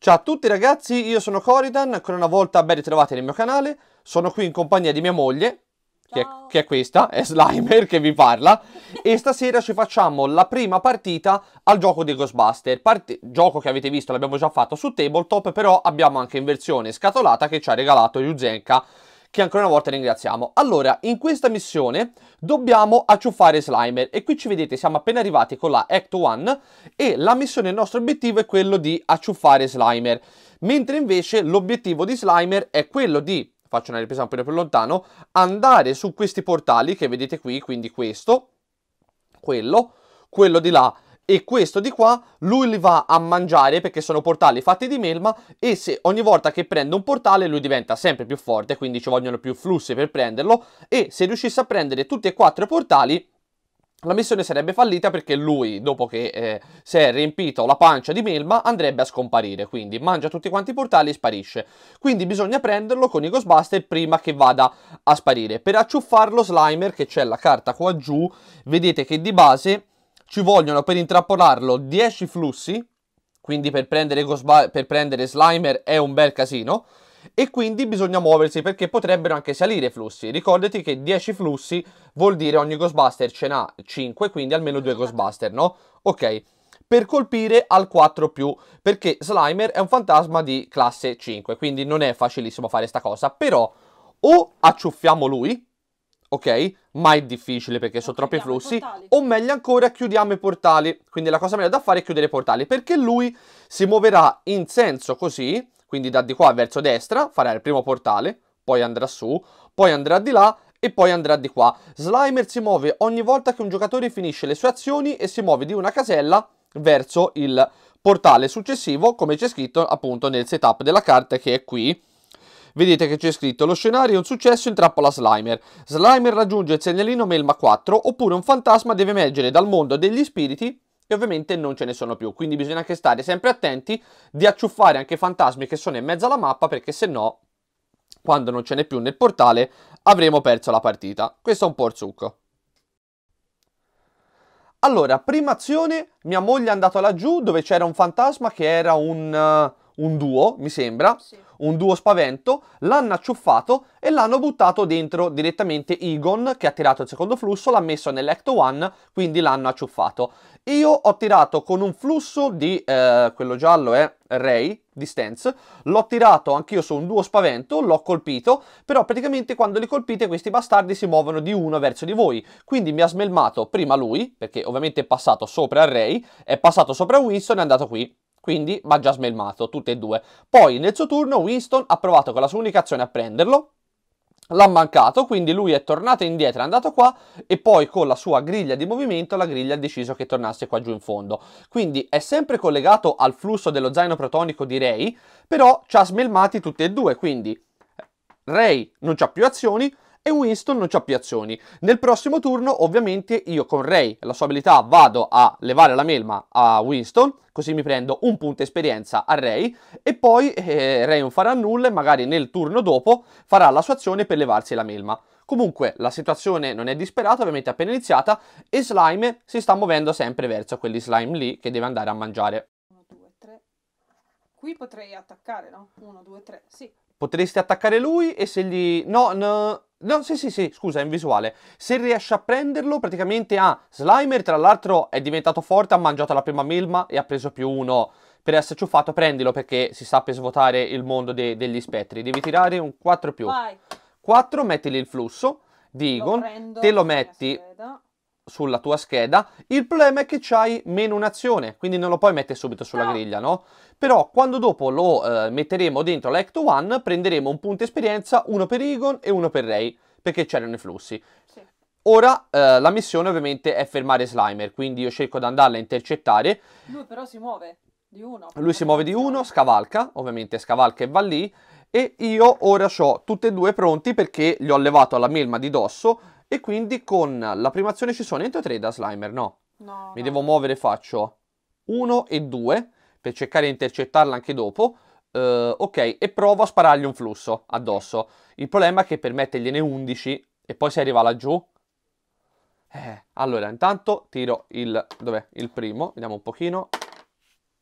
Ciao a tutti ragazzi, io sono Coridan, ancora una volta ben ritrovati nel mio canale. Sono qui in compagnia di mia moglie, che è, che è, questa, è Slimer che vi parla. e stasera ci facciamo la prima partita al gioco di Ghostbuster. Parti gioco che avete visto, l'abbiamo già fatto su Tabletop, però abbiamo anche in versione scatolata che ci ha regalato Yuzenka che ancora una volta ringraziamo. Allora, in questa missione dobbiamo acciuffare Slimer e qui ci vedete siamo appena arrivati con la Act 1 e la missione, il nostro obiettivo è quello di acciuffare Slimer, mentre invece l'obiettivo di Slimer è quello di faccio una ripresa un po' più lontano, andare su questi portali che vedete qui, quindi questo, quello, quello di là e questo di qua lui li va a mangiare perché sono portali fatti di melma e se ogni volta che prende un portale lui diventa sempre più forte, quindi ci vogliono più flussi per prenderlo e se riuscisse a prendere tutti e quattro i portali la missione sarebbe fallita perché lui, dopo che eh, si è riempito la pancia di melma, andrebbe a scomparire, quindi mangia tutti quanti i portali e sparisce. Quindi bisogna prenderlo con i Ghostbuster prima che vada a sparire. Per acciuffarlo Slimer, che c'è la carta qua giù, vedete che di base ci vogliono per intrappolarlo 10 flussi, quindi per prendere, per prendere Slimer è un bel casino, e quindi bisogna muoversi perché potrebbero anche salire i flussi. Ricordati che 10 flussi vuol dire ogni Ghostbuster ce n'ha 5, quindi almeno 2 Ghostbuster, no? Ok. Per colpire al 4 più, perché Slimer è un fantasma di classe 5, quindi non è facilissimo fare sta cosa, però o acciuffiamo lui, ok? Ma è difficile perché sono troppi flussi. O meglio ancora, chiudiamo i portali. Quindi la cosa meglio da fare è chiudere i portali perché lui si muoverà in senso così, quindi da di qua verso destra, farà il primo portale, poi andrà su, poi andrà di là e poi andrà di qua. Slimer si muove ogni volta che un giocatore finisce le sue azioni e si muove di una casella verso il portale successivo, come c'è scritto appunto nel setup della carta che è qui Vedete che c'è scritto lo scenario è un successo in trappola Slimer. Slimer raggiunge il segnalino Melma 4 oppure un fantasma deve emergere dal mondo degli spiriti e ovviamente non ce ne sono più, quindi bisogna anche stare sempre attenti di acciuffare anche i fantasmi che sono in mezzo alla mappa perché se no quando non ce n'è più nel portale avremo perso la partita. Questo è un po' il succo. Allora, prima azione, mia moglie è andata laggiù dove c'era un fantasma che era un, uh, un duo, mi sembra. Sì un duo spavento, l'hanno acciuffato e l'hanno buttato dentro direttamente Egon che ha tirato il secondo flusso, l'ha messo nell'Ecto One, quindi l'hanno acciuffato. Io ho tirato con un flusso di, eh, quello giallo è Ray, di Stance, l'ho tirato anch'io su un duo spavento, l'ho colpito, però praticamente quando li colpite questi bastardi si muovono di uno verso di voi, quindi mi ha smelmato prima lui, perché ovviamente è passato sopra Ray, è passato sopra Winston e è andato qui quindi va già smelmato, tutte e due. Poi nel suo turno Winston ha provato con la sua unica azione a prenderlo, l'ha mancato, quindi lui è tornato indietro, è andato qua e poi con la sua griglia di movimento la griglia ha deciso che tornasse qua giù in fondo. Quindi è sempre collegato al flusso dello zaino protonico di Ray, però ci ha smelmati tutte e due, quindi Ray non ha più azioni, e Winston non ha azioni. Nel prossimo turno ovviamente io con Ray e la sua abilità vado a levare la melma a Winston, così mi prendo un punto esperienza a Ray e poi eh, Ray non farà nulla e magari nel turno dopo farà la sua azione per levarsi la melma. Comunque la situazione non è disperata, ovviamente è appena iniziata e Slime si sta muovendo sempre verso quelli slime lì che deve andare a mangiare. 1, 2, 3. Qui potrei attaccare, no? 1, 2, 3, sì. Potresti attaccare lui e se gli... No, no, No, sì, sì, sì, scusa, è in visuale. Se riesce a prenderlo, praticamente ha ah, Slimer, tra l'altro è diventato forte, ha mangiato la prima milma e ha preso più uno per esserci fatto. Prendilo perché si sta per svuotare il mondo de degli spettri. Devi tirare un 4 più. Vai. 4, mettili il flusso. Digon, lo prendo, te lo metti. Aspetta sulla tua scheda, il problema è che c'hai meno un'azione, quindi non lo puoi mettere subito sulla no. griglia, no? Però quando dopo lo eh, metteremo dentro l'Act One, prenderemo un punto esperienza, uno per Egon e uno per Ray, perché c'erano i flussi. Sì. Ora eh, la missione ovviamente è fermare Slimer, quindi io cerco di andarla a intercettare. Lui però si muove di uno. Lui si muove di uno, scavalca, ovviamente scavalca e va lì, e io ora ho tutte e due pronti perché gli ho levato la melma di dosso, e quindi con la prima azione ci sono entro 3 da Slimer, no. no Mi no. devo muovere, faccio 1 e 2 per cercare di intercettarla anche dopo. Uh, ok, e provo a sparargli un flusso addosso. Il problema è che per mettergliene 11 e poi si arriva laggiù. Eh, allora, intanto tiro il... dov'è? Il primo, vediamo un pochino.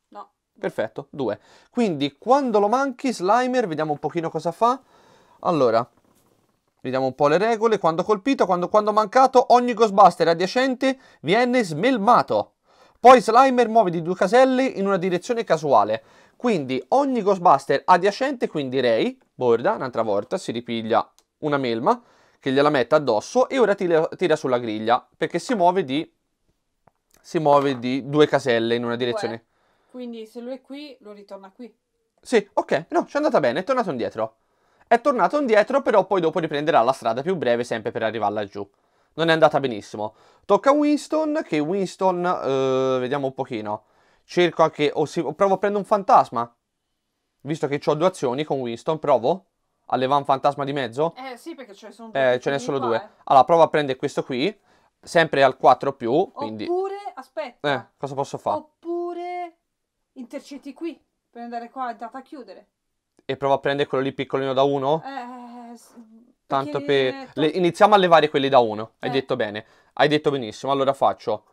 No. Perfetto, 2. Quindi, quando lo manchi, Slimer, vediamo un pochino cosa fa. Allora, Vediamo un po' le regole. Quando colpito, quando, quando mancato, ogni Ghostbuster adiacente viene smelmato. Poi Slimer muove di due caselle in una direzione casuale. Quindi ogni Ghostbuster adiacente, quindi Ray, borda, un'altra volta, si ripiglia una melma che gliela mette addosso e ora tira, tira sulla griglia perché si muove di si muove di due caselle in una direzione. Quindi se lui è qui, lo ritorna qui. Sì, ok, no, ci è andata bene, è tornato indietro. È tornato indietro però poi dopo riprenderà la strada più breve sempre per arrivare laggiù. Non è andata benissimo. Tocca a Winston che Winston, eh, vediamo un pochino, cerco anche, o, si, provo a prendere un fantasma. Visto che ho due azioni con Winston, provo? A levare un fantasma di mezzo? Eh sì perché ce ne sono due. Eh, ce ne sono due. Eh. Allora provo a prendere questo qui, sempre al 4 più, quindi... Oppure, aspetta. Eh, cosa posso fare? Oppure intercetti qui per andare qua è andata a chiudere e prova a prendere quello lì piccolino da uno? Eh, Tanto per... Le... Iniziamo a levare quelli da uno. Eh. Hai detto bene. Hai detto benissimo. Allora faccio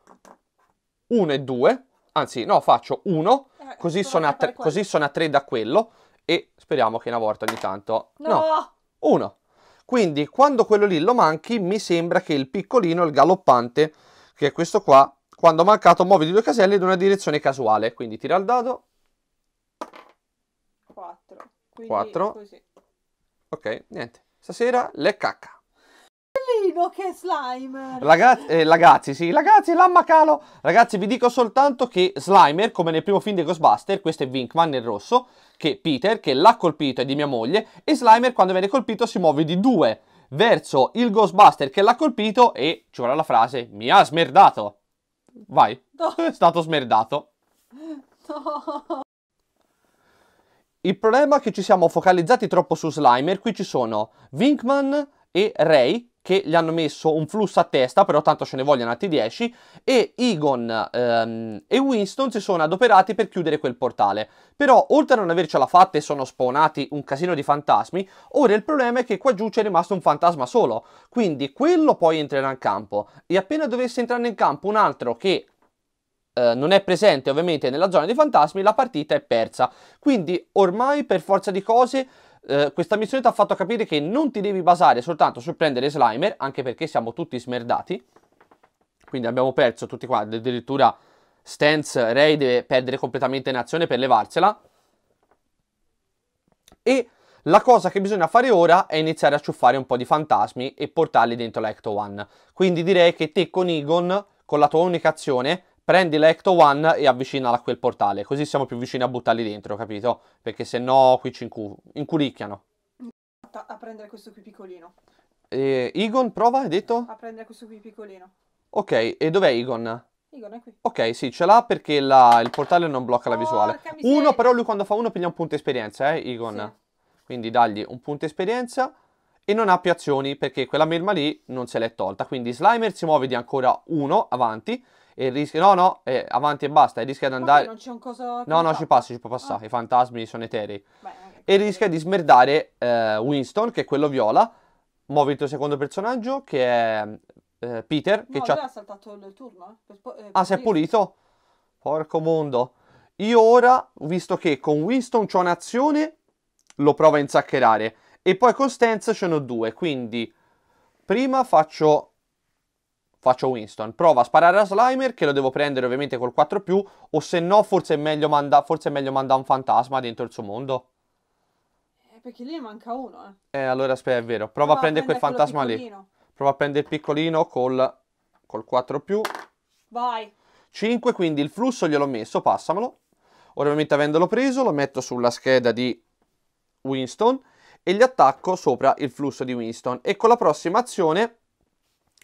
1 e 2. Anzi, no, faccio 1. Eh, così, sono a tre, così sono a 3 da quello. E speriamo che una volta ogni tanto... No! 1. No, Quindi quando quello lì lo manchi, mi sembra che il piccolino, il galoppante, che è questo qua, quando mancato muovi di due caselle in una direzione casuale. Quindi tira il dado. 4. Quindi 4. Così. Ok, niente. Stasera le cacca. Bellino che slime! Ragazzi, eh, ragazzi, sì, ragazzi, l'amma calo! Ragazzi, vi dico soltanto che Slimer, come nel primo film di Ghostbuster, questo è Winkman nel rosso, che Peter, che l'ha colpito, è di mia moglie, e Slimer quando viene colpito si muove di due verso il Ghostbuster che l'ha colpito e ci vuole la frase mi ha smerdato. Vai, no. è stato smerdato. No. Il problema è che ci siamo focalizzati troppo su Slimer, qui ci sono Winkman e Ray che gli hanno messo un flusso a testa, però tanto ce ne vogliono altri 10, e Egon ehm, e Winston si sono adoperati per chiudere quel portale. Però, oltre a non avercela fatta e sono spawnati un casino di fantasmi, ora il problema è che qua giù c'è rimasto un fantasma solo, quindi quello poi entrerà in campo, e appena dovesse entrare in campo un altro che eh, non è presente ovviamente nella zona dei fantasmi, la partita è persa. Quindi ormai per forza di cose eh, questa missione ti ha fatto capire che non ti devi basare soltanto sul prendere Slimer, anche perché siamo tutti smerdati. Quindi abbiamo perso tutti qua, addirittura Stance Ray deve perdere completamente in azione per levarsela. E la cosa che bisogna fare ora è iniziare a ciuffare un po' di fantasmi e portarli dentro l'Ecto One. Quindi direi che te con Egon, con la tua unica azione, prendi l'Ecto One e avvicinala a quel portale, così siamo più vicini a buttarli dentro, capito? Perché se no qui ci incu- incuricchiano. A prendere questo qui piccolino. E Igon, prova, hai detto? A prendere questo qui piccolino. Ok, e dov'è Igon? Igon è qui. Ok, sì, ce l'ha perché la, il portale non blocca la visuale. Uno, però lui quando fa uno piglia un punto esperienza, eh, Igon. Sì. Quindi dagli un punto esperienza e non ha più azioni perché quella merma lì non se l'è tolta. Quindi Slimer si muove di ancora uno avanti e rischia... No, no, è eh, avanti e basta, e rischia di andare... non c'è un coso... No, no, ci passa ci può passare, ah. i fantasmi sono eterei. Beh, e rischia di smerdare eh, Winston, che è quello viola, muovi il tuo secondo personaggio, che è eh, Peter, no, che ha... saltato il turno? Eh, per, per eh, ah, si è pulito? Porco mondo. Io ora, visto che con Winston c'ho un'azione, lo provo a insaccherare. E poi con Stance ce ne ho due, quindi... Prima faccio faccio Winston. Prova a sparare a Slimer, che lo devo prendere ovviamente col 4+, più, o se no forse è meglio mandare manda un fantasma dentro il suo mondo. Eh, perché lì manca uno, eh. Eh, allora aspetta, è vero. Prova, Prova a prendere, prendere quel fantasma piccolino. lì. Prova a prendere il piccolino col, col 4+. Più. Vai. 5, quindi il flusso gliel'ho messo, passamelo. Ora ovviamente avendolo preso lo metto sulla scheda di Winston e gli attacco sopra il flusso di Winston. E con la prossima azione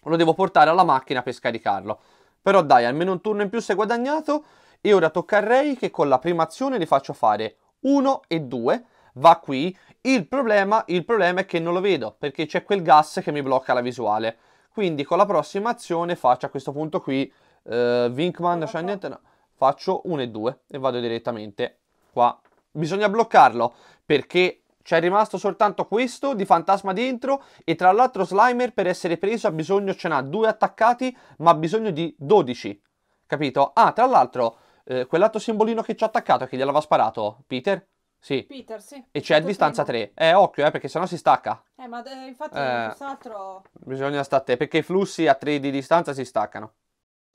lo devo portare alla macchina per scaricarlo. Però dai, almeno un turno in più si è guadagnato e ora tocca a Ray che con la prima azione li faccio fare 1 e 2, va qui. Il problema, il problema è che non lo vedo perché c'è quel gas che mi blocca la visuale. Quindi con la prossima azione faccio a questo punto qui eh, Winkman, cioè niente, no. faccio 1 e 2 e vado direttamente qua. Bisogna bloccarlo perché c'è rimasto soltanto questo di fantasma dentro e tra l'altro Slimer per essere preso ha bisogno, ce n'ha due attaccati ma ha bisogno di 12, capito? Ah, tra l'altro eh, quell'altro simbolino che ci ha attaccato che gliel'aveva sparato, Peter? Sì. Peter, sì. E c'è a distanza prima. 3. Eh, occhio, eh, perché sennò si stacca. Eh, ma eh, infatti eh, altro... Bisogna stare a te, perché i flussi a 3 di distanza si staccano.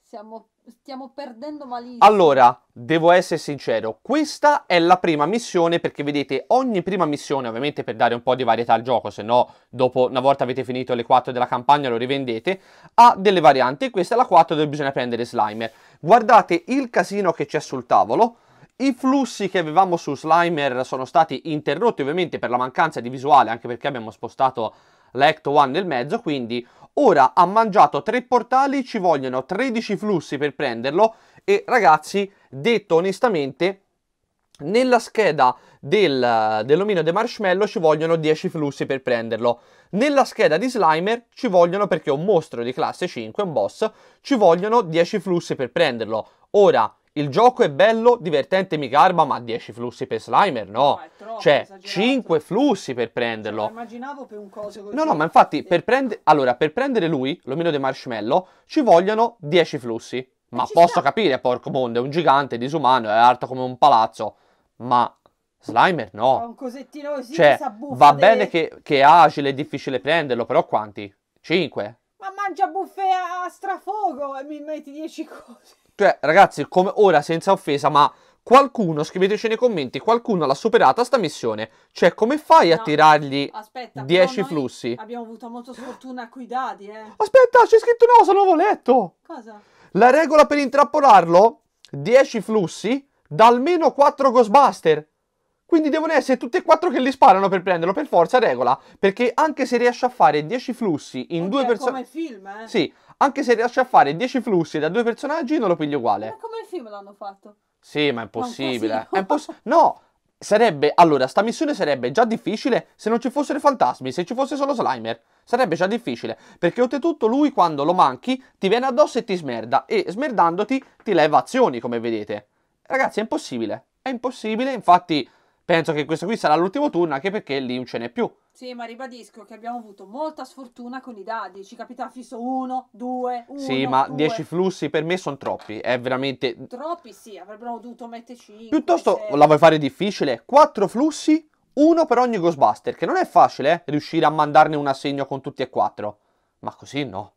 Siamo, stiamo perdendo malissimo. Allora, devo essere sincero, questa è la prima missione perché vedete ogni prima missione, ovviamente per dare un po' di varietà al gioco, se no dopo una volta avete finito le 4 della campagna lo rivendete, ha delle varianti e questa è la 4 dove bisogna prendere Slimer. Guardate il casino che c'è sul tavolo. I flussi che avevamo su Slimer sono stati interrotti ovviamente per la mancanza di visuale, anche perché abbiamo spostato l'Act Act 1 nel mezzo, quindi ora ha mangiato tre portali, ci vogliono 13 flussi per prenderlo e ragazzi, detto onestamente, nella scheda del, dell'omino de marshmallow ci vogliono 10 flussi per prenderlo. Nella scheda di Slimer ci vogliono, perché è un mostro di classe 5, un boss, ci vogliono 10 flussi per prenderlo. Ora, il gioco è bello, divertente, mi garba, ma 10 flussi per Slimer, no. no troppo, cioè, esagerato. 5 flussi per cioè, prenderlo. Cioè, immaginavo per un coso così. No, no, ma infatti, per, prende... allora, per prendere lui, l'omino dei marshmallow, ci vogliono 10 flussi. Ma posso sta. capire, porco mondo, è un gigante, disumano, è alto come un palazzo. Ma Slimer no. È un cosettino così cioè, Va delle... bene che, che, è agile, è difficile prenderlo, però quanti? 5? Ma mangia buffet a strafogo e mi metti 10 cose. Cioè, ragazzi, come ora, senza offesa, ma qualcuno, scriveteci nei commenti, qualcuno l'ha superata sta missione. Cioè, come fai no, a tirargli 10 flussi? Abbiamo avuto molto sfortuna con i dadi, eh. Aspetta, c'è scritto una cosa, non letto. Cosa? La regola per intrappolarlo, 10 flussi, da almeno 4 Ghostbuster. Quindi devono essere tutti e quattro che li sparano per prenderlo, per forza regola. Perché anche se riesce a fare 10 flussi in Oddio, due persone... come film, eh? Sì, anche se riesce a fare 10 flussi da due personaggi, non lo piglio uguale. Ma come il film l'hanno fatto? Sì, ma è impossibile. È imposs- no, sarebbe. Allora, sta missione sarebbe già difficile se non ci fossero i fantasmi, se ci fosse solo Slimer. Sarebbe già difficile. Perché oltretutto lui, quando lo manchi, ti viene addosso e ti smerda. E smerdandoti ti leva azioni, come vedete. Ragazzi, è impossibile. È impossibile, infatti penso che questo qui sarà l'ultimo turno anche perché lì non ce n'è più. Sì, ma ribadisco che abbiamo avuto molta sfortuna con i dadi. Ci capita fisso 1, 2, 1. Sì, ma 10 flussi per me sono troppi. È veramente. Troppi, sì, avrebbero dovuto mettere 5. Piuttosto 6. la vuoi fare difficile? 4 flussi, uno per ogni Ghostbuster. Che non è facile, eh? Riuscire a mandarne un assegno con tutti e quattro. Ma così no.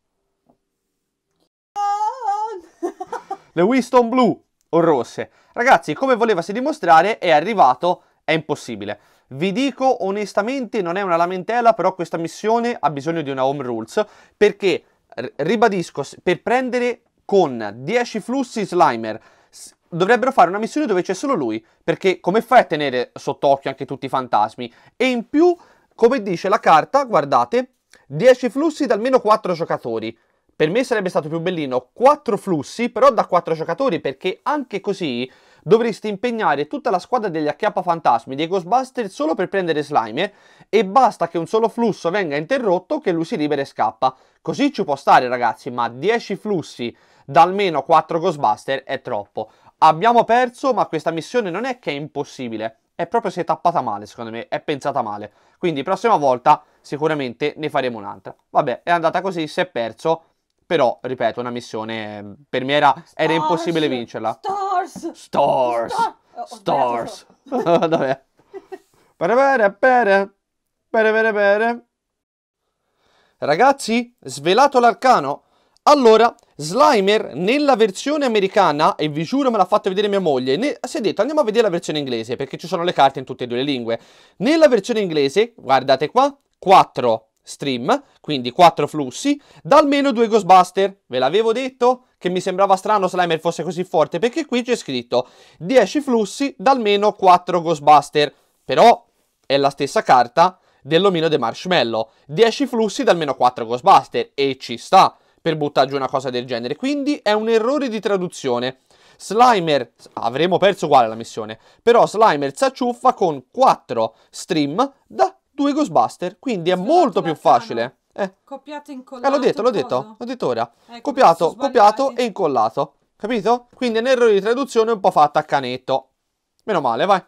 Le Winston blu o rosse. Ragazzi, come volevasi dimostrare, è arrivato è impossibile. Vi dico onestamente, non è una lamentela, però questa missione ha bisogno di una home rules, perché, ribadisco, per prendere con 10 flussi Slimer dovrebbero fare una missione dove c'è solo lui, perché come fai a tenere sott'occhio anche tutti i fantasmi? E in più, come dice la carta, guardate, 10 flussi da almeno 4 giocatori. Per me sarebbe stato più bellino 4 flussi, però da 4 giocatori, perché anche così dovresti impegnare tutta la squadra degli AK fantasmi dei Ghostbusters solo per prendere slime e basta che un solo flusso venga interrotto che lui si libera e scappa. Così ci può stare ragazzi, ma 10 flussi da almeno 4 Ghostbusters è troppo. Abbiamo perso, ma questa missione non è che è impossibile. È proprio si è tappata male, secondo me, è pensata male. Quindi prossima volta sicuramente ne faremo un'altra. Vabbè, è andata così, si è perso però, ripeto, una missione per me era, Stars, era impossibile vincerla. Stars! Stars! Oh, stars! Stars. Vabbè. Pere pere pere. Pere pere pere. Ragazzi, svelato l'arcano? Allora, Slimer nella versione americana, e vi giuro me l'ha fatta vedere mia moglie, ne, si è detto andiamo a vedere la versione inglese perché ci sono le carte in tutte e due le lingue. Nella versione inglese, guardate qua, 4 stream, quindi 4 flussi, da almeno 2 Ghostbuster. Ve l'avevo detto che mi sembrava strano Slimer fosse così forte, perché qui c'è scritto 10 flussi da almeno 4 Ghostbuster. Però è la stessa carta dell'omino de Marshmallow. 10 flussi da almeno 4 Ghostbuster, e ci sta per buttare giù una cosa del genere. Quindi è un errore di traduzione. Slimer, avremmo perso uguale la missione, però Slimer si acciuffa con 4 stream da due Ghostbuster, quindi è Sulla molto più facile. Eh. Copiato e incollato. Eh, l'ho detto, l'ho detto, l'ho detto ora. Eh, copiato, copiato e incollato. Capito? Quindi è un errore di traduzione un po' fatta a canetto. Meno male, vai.